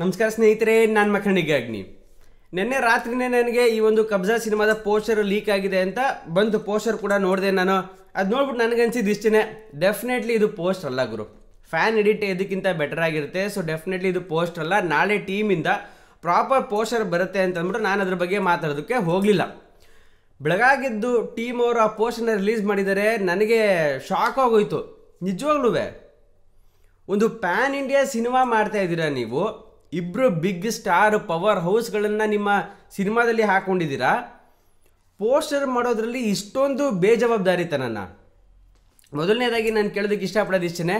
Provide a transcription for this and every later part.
ನಮಸ್ಕಾರ ಸ್ನೇಹಿತರೆ ನಾನು ಮಖಂಡಿಗೆ ಅಗ್ನಿ ನಿನ್ನೆ ರಾತ್ರಿನೇ ನನಗೆ ಈ ಒಂದು ಕಬ್ಜಾ ಸಿನಿಮಾದ ಪೋಸ್ಟರ್ ಲೀಕ್ ಆಗಿದೆ ಅಂತ ಬಂದು ಪೋಸ್ಟರ್ ಕೂಡ ನೋಡಿದೆ ನಾನು ಅದು ನೋಡ್ಬಿಟ್ಟು ನನಗನ್ಸಿದ್ದು ಇಷ್ಟೇ ಡೆಫಿನೆಟ್ಲಿ ಇದು ಪೋಸ್ಟ್ ಅಲ್ಲ ಗುರು ಫ್ಯಾನ್ ಎಡಿಟ್ ಇದಕ್ಕಿಂತ ಬೆಟರ್ ಆಗಿರುತ್ತೆ ಸೊ ಡೆಫಿನೆಟ್ಲಿ ಇದು ಪೋಸ್ಟ್ ಅಲ್ಲ ನಾಳೆ ಟೀಮಿಂದ ಪ್ರಾಪರ್ ಪೋಸ್ಟರ್ ಬರುತ್ತೆ ಅಂತ ನಾನು ಅದ್ರ ಬಗ್ಗೆ ಮಾತಾಡೋದಕ್ಕೆ ಹೋಗಲಿಲ್ಲ ಬೆಳಗಾಗಿದ್ದು ಟೀಮ್ ಅವರು ಆ ಪೋಸ್ಟರ್ನ ರಿಲೀಸ್ ಮಾಡಿದರೆ ನನಗೆ ಶಾಕ್ ಆಗೋಯ್ತು ನಿಜವಾಗ್ಲೂ ಒಂದು ಪ್ಯಾನ್ ಇಂಡಿಯಾ ಸಿನಿಮಾ ಮಾಡ್ತಾ ಇದ್ದೀರಾ ನೀವು ಇಬ್ಬರು ಬಿಗ್ ಸ್ಟಾರ್ ಪವರ್ ಹೌಸ್ಗಳನ್ನು ನಿಮ್ಮ ಸಿನಿಮಾದಲ್ಲಿ ಹಾಕ್ಕೊಂಡಿದ್ದೀರಾ ಪೋಸ್ಟರ್ ಮಾಡೋದರಲ್ಲಿ ಇಷ್ಟೊಂದು ಬೇಜವಾಬ್ದಾರಿತನನ ಮೊದಲನೇದಾಗಿ ನಾನು ಕೇಳೋದಕ್ಕೆ ಇಷ್ಟಪಡೋದು ಇಷ್ಟೇ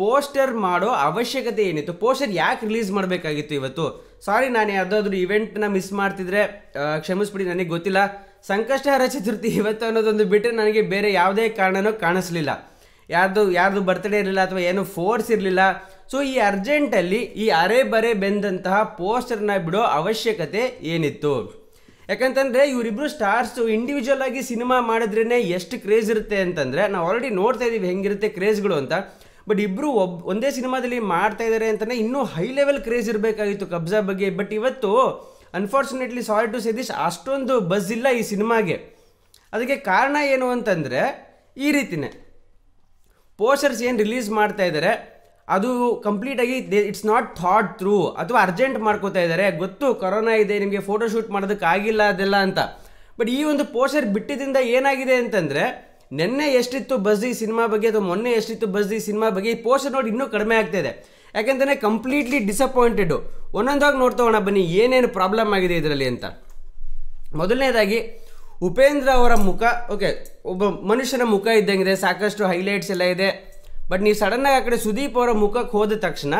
ಪೋಸ್ಟರ್ ಮಾಡೋ ಅವಶ್ಯಕತೆ ಏನಿತ್ತು ಪೋಸ್ಟರ್ ಯಾಕೆ ರಿಲೀಸ್ ಮಾಡಬೇಕಾಗಿತ್ತು ಇವತ್ತು ಸಾರಿ ನಾನು ಯಾವುದಾದ್ರೂ ಇವೆಂಟ್ನ ಮಿಸ್ ಮಾಡ್ತಿದ್ರೆ ಕ್ಷಮಿಸ್ಬಿಡಿ ನನಗೆ ಗೊತ್ತಿಲ್ಲ ಸಂಕಷ್ಟಹರ ಚತುರ್ಥಿ ಇವತ್ತು ಅನ್ನೋದೊಂದು ಬಿಟ್ಟರೆ ನನಗೆ ಬೇರೆ ಯಾವುದೇ ಕಾರಣನೂ ಕಾಣಿಸ್ಲಿಲ್ಲ ಯಾರ್ದು ಯಾರ್ದು ಬರ್ತ್ಡೇ ಇರಲಿಲ್ಲ ಅಥವಾ ಏನು ಫೋರ್ಸ್ ಇರಲಿಲ್ಲ ಸೊ ಈ ಅರ್ಜೆಂಟಲ್ಲಿ ಈ ಅರೆ ಬರೆ ಬೆಂದಂತಹ ಪೋಸ್ಟರ್ನ ಬಿಡೋ ಅವಶ್ಯಕತೆ ಏನಿತ್ತು ಯಾಕಂತಂದರೆ ಇವರಿಬ್ಬರು ಸ್ಟಾರ್ಸು ಇಂಡಿವಿಜುವಲ್ ಆಗಿ ಸಿನಿಮಾ ಮಾಡಿದ್ರೇ ಎಷ್ಟು ಕ್ರೇಜ್ ಇರುತ್ತೆ ಅಂತಂದರೆ ನಾವು ಆಲ್ರೆಡಿ ನೋಡ್ತಾ ಇದ್ದೀವಿ ಹೆಂಗಿರುತ್ತೆ ಕ್ರೇಜ್ಗಳು ಅಂತ ಬಟ್ ಇಬ್ಬರು ಒಬ್ ಒಂದೇ ಸಿನಿಮಾದಲ್ಲಿ ಮಾಡ್ತಾ ಇದ್ದಾರೆ ಅಂತಲೇ ಇನ್ನೂ ಹೈ ಲೆವೆಲ್ ಕ್ರೇಜ್ ಇರಬೇಕಾಗಿತ್ತು ಕಬ್ಜಾ ಬಗ್ಗೆ ಬಟ್ ಇವತ್ತು ಅನ್ಫಾರ್ಚುನೇಟ್ಲಿ ಸಾರಿ ಟು ದಿಸ್ ಅಷ್ಟೊಂದು ಬಸ್ ಇಲ್ಲ ಈ ಸಿನಿಮಾಗೆ ಅದಕ್ಕೆ ಕಾರಣ ಏನು ಅಂತಂದರೆ ಈ ರೀತಿನೇ ಪೋಸ್ಟರ್ಸ್ ಏನು ರಿಲೀಸ್ ಮಾಡ್ತಾ ಇದ್ದಾರೆ ಅದು ಕಂಪ್ಲೀಟಾಗಿ ಇಟ್ಸ್ ನಾಟ್ ಥಾಟ್ ಥ್ರೂ ಅಥವಾ ಅರ್ಜೆಂಟ್ ಮಾಡ್ಕೋತಾ ಇದ್ದಾರೆ ಗೊತ್ತು ಕೊರೋನಾ ಇದೆ ನಿಮಗೆ ಫೋಟೋ ಫೋಟೋಶೂಟ್ ಮಾಡೋದಕ್ಕಾಗಿಲ್ಲ ಅದೆಲ್ಲ ಅಂತ ಬಟ್ ಈ ಒಂದು ಪೋಸ್ಟರ್ ಬಿಟ್ಟಿದ್ದರಿಂದ ಏನಾಗಿದೆ ಅಂತಂದರೆ ನಿನ್ನೆ ಎಷ್ಟಿತ್ತು ಬಸ್ದಿ ಸಿನಿಮಾ ಬಗ್ಗೆ ಅಥವಾ ಮೊನ್ನೆ ಎಷ್ಟಿತ್ತು ಬಸ್ದಿ ಸಿನಿಮಾ ಬಗ್ಗೆ ಈ ಪೋಸ್ಟರ್ ನೋಡಿ ಇನ್ನೂ ಕಡಿಮೆ ಆಗ್ತಾಯಿದೆ ಯಾಕೆಂದರೆ ಕಂಪ್ಲೀಟ್ಲಿ ಡಿಸಪಾಯಿಂಟೆಡು ಒಂದೊಂದಾಗಿ ನೋಡ್ತಾ ಬನ್ನಿ ಏನೇನು ಪ್ರಾಬ್ಲಮ್ ಆಗಿದೆ ಇದರಲ್ಲಿ ಅಂತ ಮೊದಲನೇದಾಗಿ ಉಪೇಂದ್ರ ಅವರ ಮುಖ ಓಕೆ ಒಬ್ಬ ಮನುಷ್ಯನ ಮುಖ ಇದ್ದಂಗಿದೆ ಸಾಕಷ್ಟು ಹೈಲೈಟ್ಸ್ ಎಲ್ಲ ಇದೆ ಬಟ್ ನೀವು ಸಡನ್ನಾಗಿ ಆ ಕಡೆ ಸುದೀಪ್ ಅವರ ಮುಖಕ್ಕೆ ಹೋದ ತಕ್ಷಣ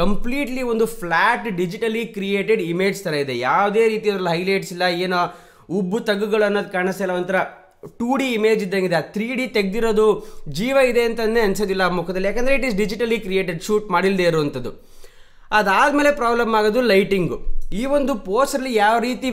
ಕಂಪ್ಲೀಟ್ಲಿ ಒಂದು ಫ್ಲಾಟ್ ಡಿಜಿಟಲಿ ಕ್ರಿಯೇಟೆಡ್ ಇಮೇಜ್ ಥರ ಇದೆ ಯಾವುದೇ ರೀತಿ ಅದರಲ್ಲಿ ಹೈಲೈಟ್ಸ್ ಇಲ್ಲ ಏನೋ ಉಬ್ಬು ತಗ್ಗುಗಳು ಅನ್ನೋದು ಕಾಣಿಸಲ್ಲ ಒಂಥರ ಟೂ ಡಿ ಇಮೇಜ್ ಇದ್ದಂಗೆ ಇದೆ ಆ ತ್ರೀ ಡಿ ತೆಗ್ದಿರೋದು ಜೀವ ಇದೆ ಅಂತಂದೇ ಅನಿಸೋದಿಲ್ಲ ಆ ಮುಖದಲ್ಲಿ ಯಾಕಂದರೆ it is digitally created shoot ಮಾಡಿಲ್ಲದೆ ಇರುವಂಥದ್ದು ಅದಾದಮೇಲೆ ಪ್ರಾಬ್ಲಮ್ ಆಗೋದು ಲೈಟಿಂಗು ಈ ಒಂದು ಪೋಸ್ಟಲ್ಲಿ ಯಾವ ರೀತಿ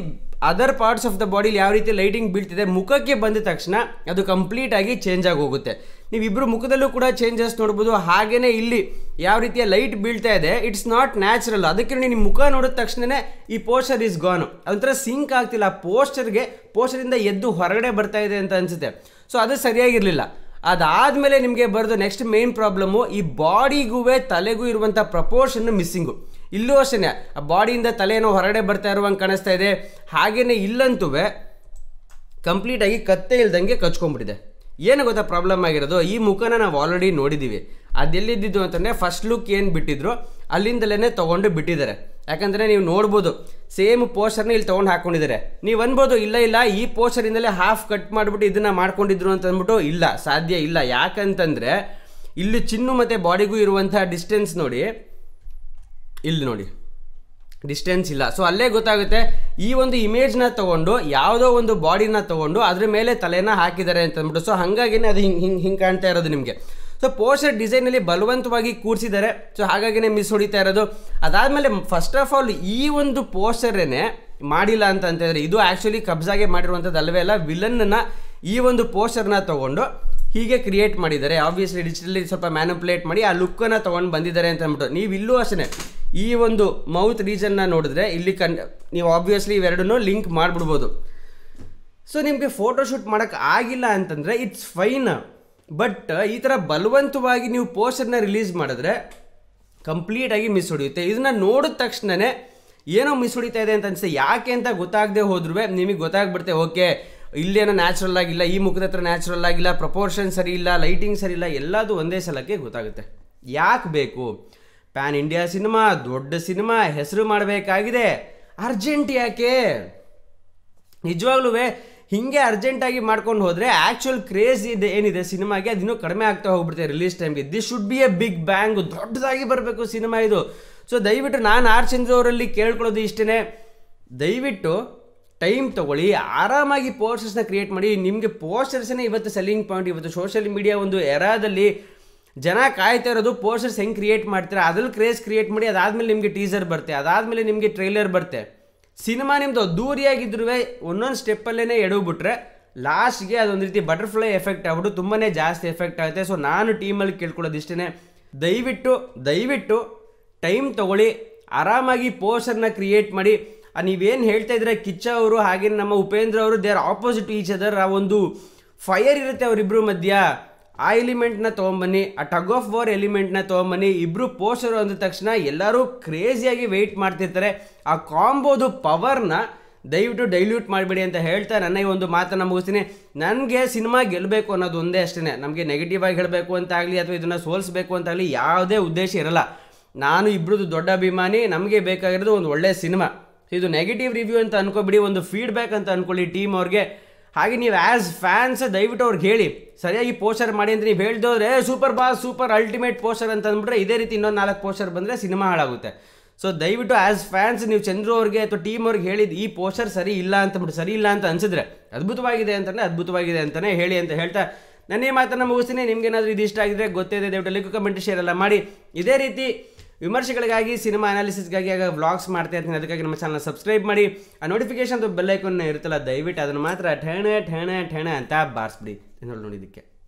ಅದರ್ ಪಾರ್ಟ್ಸ್ ಆಫ್ ದ ಬಾಡಿಲಿ ಯಾವ ರೀತಿ ಲೈಟಿಂಗ್ ಬೀಳ್ತಿದೆ ಮುಖಕ್ಕೆ ಬಂದ ತಕ್ಷಣ ಅದು ಕಂಪ್ಲೀಟಾಗಿ ಚೇಂಜ್ ಆಗಿ ಹೋಗುತ್ತೆ ನೀವಿಬ್ಬರು ಮುಖದಲ್ಲೂ ಕೂಡ ಚೇಂಜಸ್ ನೋಡ್ಬೋದು ಹಾಗೆಯೇ ಇಲ್ಲಿ ಯಾವ ರೀತಿಯ ಲೈಟ್ ಬೀಳ್ತಾ ಇದೆ ಇಟ್ಸ್ ನಾಟ್ ನ್ಯಾಚುರಲ್ ಅದಕ್ಕೆ ನಿಮ್ಮ ಮುಖ ನೋಡಿದ ತಕ್ಷಣವೇ ಈ ಪೋಸ್ಟರ್ ಇಸ್ ಗಾನ್ ಒಂಥರ ಸಿಂಕ್ ಆಗ್ತಿಲ್ಲ ಆ ಪೋಸ್ಟರ್ಗೆ ಪೋಸ್ಟರಿಂದ ಎದ್ದು ಹೊರಗಡೆ ಬರ್ತಾ ಇದೆ ಅಂತ ಅನಿಸುತ್ತೆ ಸೊ ಅದು ಸರಿಯಾಗಿರಲಿಲ್ಲ ಅದಾದಮೇಲೆ ನಿಮಗೆ ಬರೆದು ನೆಕ್ಸ್ಟ್ ಮೇನ್ ಪ್ರಾಬ್ಲಮ್ಮು ಈ ಬಾಡಿಗೂ ತಲೆಗೂ ಇರುವಂಥ ಪ್ರಪೋರ್ಷನ್ನು ಮಿಸ್ಸಿಂಗು ಇಲ್ಲೂ ಅಷ್ಟೇ ಆ ಬಾಡಿಯಿಂದ ತಲೆನೋ ಹೊರಗಡೆ ಬರ್ತಾ ಇರುವಂಗೆ ಕಾಣಿಸ್ತಾ ಇದೆ ಹಾಗೆಯೇ ಇಲ್ಲಂತೂ ಕಂಪ್ಲೀಟಾಗಿ ಕತ್ತೆ ಇಲ್ದಂಗೆ ಕಚ್ಕೊಂಡ್ಬಿಟ್ಟಿದೆ ಏನು ಗೊತ್ತಾ ಪ್ರಾಬ್ಲಮ್ ಆಗಿರೋದು ಈ ಮುಖನ ನಾವು ಆಲ್ರೆಡಿ ನೋಡಿದ್ದೀವಿ ಅದೆಲ್ಲಿದ್ದು ಅಂತಂದರೆ ಫಸ್ಟ್ ಲುಕ್ ಏನು ಬಿಟ್ಟಿದ್ರು ಅಲ್ಲಿಂದಲೇ ತೊಗೊಂಡು ಬಿಟ್ಟಿದ್ದಾರೆ ಯಾಕಂದರೆ ನೀವು ನೋಡ್ಬೋದು ಸೇಮ್ ಪೋಸ್ಟರ್ನ ಇಲ್ಲಿ ತೊಗೊಂಡು ಹಾಕ್ಕೊಂಡಿದ್ದಾರೆ ನೀವು ಅನ್ಬೋದು ಇಲ್ಲ ಇಲ್ಲ ಈ ಪೋಸ್ಟರಿಂದಲೇ ಹಾಫ್ ಕಟ್ ಮಾಡಿಬಿಟ್ಟು ಇದನ್ನು ಮಾಡ್ಕೊಂಡಿದ್ರು ಅಂತ ಇಲ್ಲ ಸಾಧ್ಯ ಇಲ್ಲ ಯಾಕಂತಂದರೆ ಇಲ್ಲಿ ಚಿನ್ನು ಮತ್ತು ಬಾಡಿಗೂ ಇರುವಂಥ ಡಿಸ್ಟೆನ್ಸ್ ನೋಡಿ ಇಲ್ಲಿ ನೋಡಿ ಡಿಸ್ಟೆನ್ಸ್ ಇಲ್ಲ ಸೊ ಅಲ್ಲೇ ಗೊತ್ತಾಗುತ್ತೆ ಈ ಒಂದು ಇಮೇಜ್ನ ತೊಗೊಂಡು ಯಾವುದೋ ಒಂದು ಬಾಡಿನ ತೊಗೊಂಡು ಅದ್ರ ಮೇಲೆ ತಲೆನ ಹಾಕಿದ್ದಾರೆ ಅಂತ ಸೊ ಹಾಗಾಗಿನೇ ಅದು ಹಿಂಗೆ ಹಿಂಗೆ ಹಿಂಗೆ ಕಾಣ್ತಾ ಇರೋದು ನಿಮಗೆ ಸೊ ಪೋಸ್ಟರ್ ಡಿಸೈನಲ್ಲಿ ಬಲವಂತವಾಗಿ ಕೂರಿಸಿದ್ದಾರೆ ಸೊ ಹಾಗಾಗಿನೇ ಮಿಸ್ ಹೊಡಿತಾ ಇರೋದು ಅದಾದಮೇಲೆ ಫಸ್ಟ್ ಆಫ್ ಆಲ್ ಈ ಒಂದು ಪೋಸ್ಟರೇ ಮಾಡಿಲ್ಲ ಅಂತ ಅಂತಂದರೆ ಇದು ಆ್ಯಕ್ಚುಲಿ ಕಬ್ಜಾಗೆ ಮಾಡಿರುವಂಥದ್ದು ಅಲ್ಲವೇ ಅಲ್ಲ ವಿಲನ್ನ ಈ ಒಂದು ಪೋಸ್ಟರ್ನ ತೊಗೊಂಡು ಹೀಗೆ ಕ್ರಿಯೇಟ್ ಮಾಡಿದ್ದಾರೆ ಆಬ್ವಿಯಸ್ಲಿ ಡಿಜಿಟಲಿ ಸ್ವಲ್ಪ ಮ್ಯಾನುಪ್ಲೇಟ್ ಮಾಡಿ ಆ ಲುಕ್ಕನ್ನು ತೊಗೊಂಡು ಬಂದಿದ್ದಾರೆ ಅಂತ ಅಂದ್ಬಿಟ್ಟು ನೀವು ಇಲ್ಲೂ ಅಷ್ಟೇ ಈ ಒಂದು ಮೌತ್ ರೀಜನ್ನ ನೋಡಿದ್ರೆ ಇಲ್ಲಿ ಕನ್ ನೀವು ಆಬ್ವಿಯಸ್ಲಿ ಇವೆರಡನ್ನು ಲಿಂಕ್ ಮಾಡಿಬಿಡ್ಬೋದು ಸೊ ನಿಮಗೆ ಫೋಟೋಶೂಟ್ ಮಾಡೋಕ್ಕೆ ಆಗಿಲ್ಲ ಅಂತಂದರೆ ಇಟ್ಸ್ ಫೈನ್ ಬಟ್ ಈ ಥರ ಬಲವಂತವಾಗಿ ನೀವು ಪೋಸ್ಟರ್ನ ರಿಲೀಸ್ ಮಾಡಿದ್ರೆ ಕಂಪ್ಲೀಟಾಗಿ ಮಿಸ್ ಹೊಡಿಯುತ್ತೆ ಇದನ್ನ ನೋಡಿದ ತಕ್ಷಣನೇ ಏನೋ ಮಿಸ್ ಹೊಡಿತಾ ಇದೆ ಅಂತ ಅನಿಸುತ್ತೆ ಯಾಕೆ ಅಂತ ಗೊತ್ತಾಗದೆ ಹೋದ್ರೂ ನಿಮಗೆ ಗೊತ್ತಾಗ್ಬಿಡುತ್ತೆ ಓಕೆ ಇಲ್ಲೇನೋ ನ್ಯಾಚುರಲ್ ಆಗಿಲ್ಲ ಈ ಮುಖದ ಹತ್ರ ನ್ಯಾಚುರಲ್ ಆಗಿಲ್ಲ ಪ್ರಪೋರ್ಷನ್ ಸರಿ ಇಲ್ಲ ಲೈಟಿಂಗ್ ಸರಿ ಇಲ್ಲ ಎಲ್ಲದೂ ಒಂದೇ ಸಲಕ್ಕೆ ಗೊತ್ತಾಗುತ್ತೆ ಯಾಕೆ ಬೇಕು ಪ್ಯಾನ್ ಇಂಡಿಯಾ ಸಿನಿಮಾ ದೊಡ್ಡ ಸಿನಿಮಾ ಹೆಸರು ಮಾಡಬೇಕಾಗಿದೆ ಅರ್ಜೆಂಟ್ ಯಾಕೆ ನಿಜವಾಗ್ಲೂ ಹೀಗೆ ಅರ್ಜೆಂಟಾಗಿ ಮಾಡ್ಕೊಂಡು ಹೋದರೆ ಆ್ಯಕ್ಚುಲ್ ಕ್ರೇಜ್ ಇದೆ ಏನಿದೆ ಸಿನಿಮಾಗೆ ಅದಿನ್ನೂ ಕಡಿಮೆ ಆಗ್ತಾ ಹೋಗ್ಬಿಡುತ್ತೆ ರಿಲೀಸ್ ಟೈಮ್ಗೆ this should be a big bang ದೊಡ್ಡದಾಗಿ ಬರಬೇಕು ಸಿನಿಮಾ ಇದು ಸೊ ದಯವಿಟ್ಟು ನಾನು ಆರ್ ಚಂದ್ರ ಅವರಲ್ಲಿ ಕೇಳ್ಕೊಳ್ಳೋದು ಇಷ್ಟೇ ದಯವಿಟ್ಟು ಟೈಮ್ ತೊಗೊಳ್ಳಿ ಆರಾಮಾಗಿ ಪೋಸ್ಟರ್ಸ್ನ ಕ್ರಿಯೇಟ್ ಮಾಡಿ ನಿಮಗೆ ಪೋಸ್ಟರ್ಸನ್ನೇ ಇವತ್ತು ಸೆಲ್ಲಿಂಗ್ ಪಾಯಿಂಟ್ ಇವತ್ತು ಸೋಷಿಯಲ್ ಮೀಡಿಯಾ ಒಂದು ಎರಾದಲ್ಲಿ ಜನ ಕಾಯ್ತಾ ಇರೋದು ಪೋಸ್ಟರ್ಸ್ ಹೆಂಗೆ ಕ್ರಿಯೇಟ್ ಮಾಡ್ತಾರೆ ಅದ್ರಲ್ಲಿ ಕ್ರೇಜ್ ಕ್ರಿಯೇಟ್ ಮಾಡಿ ಅದಾದಮೇಲೆ ನಿಮಗೆ ಟೀಸರ್ ಬರುತ್ತೆ ಅದಾದಮೇಲೆ ನಿಮಗೆ ಟ್ರೈಲರ್ ಬರುತ್ತೆ ಸಿನಿಮಾ ನಿಮ್ಮದು ದೂರಿಯಾಗಿದ್ರೂ ಒಂದೊಂದು ಸ್ಟೆಪ್ಪಲ್ಲೇ ಎಡವ್ಬಿಟ್ರೆ ಲಾಸ್ಟ್ಗೆ ಅದೊಂದು ರೀತಿ ಬಟರ್ಫ್ಲೈ ಎಫೆಕ್ಟ್ ಆಗ್ಬಿಟ್ಟು ತುಂಬಾ ಜಾಸ್ತಿ ಎಫೆಕ್ಟ್ ಆಗುತ್ತೆ ಸೊ ನಾನು ಟೀಮಲ್ಲಿ ಕೇಳ್ಕೊಳ್ಳೋದು ಇಷ್ಟೇ ದಯವಿಟ್ಟು ದಯವಿಟ್ಟು ಟೈಮ್ ತೊಗೊಳ್ಳಿ ಆರಾಮಾಗಿ ಪೋಸ್ಟರ್ನ ಕ್ರಿಯೇಟ್ ಮಾಡಿ ನೀವೇನು ಹೇಳ್ತಾ ಇದ್ರೆ ಕಿಚ್ಚ ಅವರು ಹಾಗೆ ನಮ್ಮ ಉಪೇಂದ್ರ ಅವರು they are opposite each other ಆ ಒಂದು ಫೈರ್ ಇರುತ್ತೆ ಅವರಿಬ್ಬರು ಮಧ್ಯ ಆ ಎಲಿಮೆಂಟ್ನ ತೊಗೊಂಬನ್ನಿ ಆ ಟಗ್ ಆಫ್ ವಾರ್ ಎಲಿಮೆಂಟ್ನ ತೊಗೊಂಬನ್ನಿ ಇಬ್ಬರು ಪೋಷರು ಅಂದ ತಕ್ಷಣ ಎಲ್ಲರೂ ಕ್ರೇಜಿಯಾಗಿ ವೆಯ್ಟ್ ಮಾಡ್ತಿರ್ತಾರೆ ಆ ಕಾಂಬೋದು ಪವರ್ನ ದಯವಿಟ್ಟು ಡೈಲ್ಯೂಟ್ ಮಾಡಿಬಿಡಿ ಅಂತ ಹೇಳ್ತಾ ನನ್ನ ಈ ಒಂದು ಮಾತನ್ನು ಮುಗಿಸ್ತೀನಿ ನನಗೆ ಸಿನಿಮಾ ಗೆಲ್ಲಬೇಕು ಅನ್ನೋದು ಒಂದೇ ಅಷ್ಟೇ ನಮಗೆ ನೆಗೆಟಿವ್ ಆಗಿ ಹೇಳಬೇಕು ಆಗಲಿ ಅಥವಾ ಇದನ್ನು ಸೋಲಿಸಬೇಕು ಅಂತಾಗಲಿ ಯಾವುದೇ ಉದ್ದೇಶ ಇರಲ್ಲ ನಾನು ಇಬ್ಬರದ್ದು ದೊಡ್ಡ ಅಭಿಮಾನಿ ನಮಗೆ ಬೇಕಾಗಿರೋದು ಒಂದು ಒಳ್ಳೆಯ ಸಿನಿಮಾ ಇದು ನೆಗೆಟಿವ್ ರಿವ್ಯೂ ಅಂತ ಅನ್ಕೋಬಿಡಿ ಒಂದು ಫೀಡ್ಬ್ಯಾಕ್ ಅಂತ ಅಂದ್ಕೊಳ್ಳಿ ಟೀಮ್ ಅವ್ರಿಗೆ ಹಾಗೆ ನೀವು ಆ್ಯಸ್ ಫ್ಯಾನ್ಸ್ ದಯವಿಟ್ಟು ಅವ್ರಿಗೆ ಹೇಳಿ ಸರಿಯಾಗಿ ಪೋಸ್ಟರ್ ಮಾಡಿ ಅಂತ ನೀವು ಹೇಳ್ದೋದ್ರೆ super boss super ultimate poster ಅಂತ ಅಂದ್ಬಿಟ್ರೆ ಇದೇ ರೀತಿ ಇನ್ನೊಂದು ನಾಲ್ಕು ಪೋಸ್ಟರ್ ಬಂದರೆ ಸಿನಿಮಾ ಹಾಳಾಗುತ್ತೆ ಸೊ ದಯವಿಟ್ಟು ಆ್ಯಸ್ ಫ್ಯಾನ್ಸ್ ನೀವು ಚಂದ್ರು ಅವ್ರಿಗೆ ಅಥವಾ ಟೀಮ್ ಅವ್ರಿಗೆ ಹೇಳಿದ ಈ ಪೋಸ್ಟರ್ ಸರಿ ಇಲ್ಲ ಅಂತಬಿಟ್ಟು ಸರಿ ಇಲ್ಲ ಅಂತ ಅನಿಸಿದ್ರೆ ಅದ್ಭುತವಾಗಿದೆ ಅಂತಲೇ ಅದ್ಭುತವಾಗಿದೆ ಅಂತಲೇ ಹೇಳಿ ಅಂತ ಹೇಳ್ತಾ ನನ್ನ ಮಾತನ್ನು ಮುಗಿಸ್ತೀನಿ ಇದು ಇಷ್ಟ ಆಗಿದ್ರೆ ಗೊತ್ತಿದೆ ದಯವಿಟ್ಟು ಲೈಕ್ ಕಮೆಂಟ್ ಶೇರ್ ಎಲ್ಲ ಮಾಡಿ ಇದೇ ರೀತಿ ವಿಮರ್ಶೆಗಳಿಗಾಗಿ ಸಿನಿಮಾ ಅನಾಲಿಸಿಸ್ಗಾಗಿ ಆಗ ವ್ಲಾಗ್ಸ್ ಮಾಡ್ತಾ ಇರ್ತೀನಿ ಅದಕ್ಕಾಗಿ ನಮ್ಮ ಚಾನಲ್ ಸಬ್ಸ್ಕ್ರೈಬ್ ಮಾಡಿ ಆ ನೋಟಿಫಿಕೇಶನ್ ಬೆಲ್ಲೈಕನ್ನ ಇರುತ್ತಲ್ಲ ದಯವಿಟ್ಟು ಅದನ್ನು ಮಾತ್ರ ಠೇಣೆ ಠೇಣೆ ಠೇಣೆ ಅಂತ ಬಾರಿಸ್ಬಿಡಿ ನೋಡಿ ಇದಕ್ಕೆ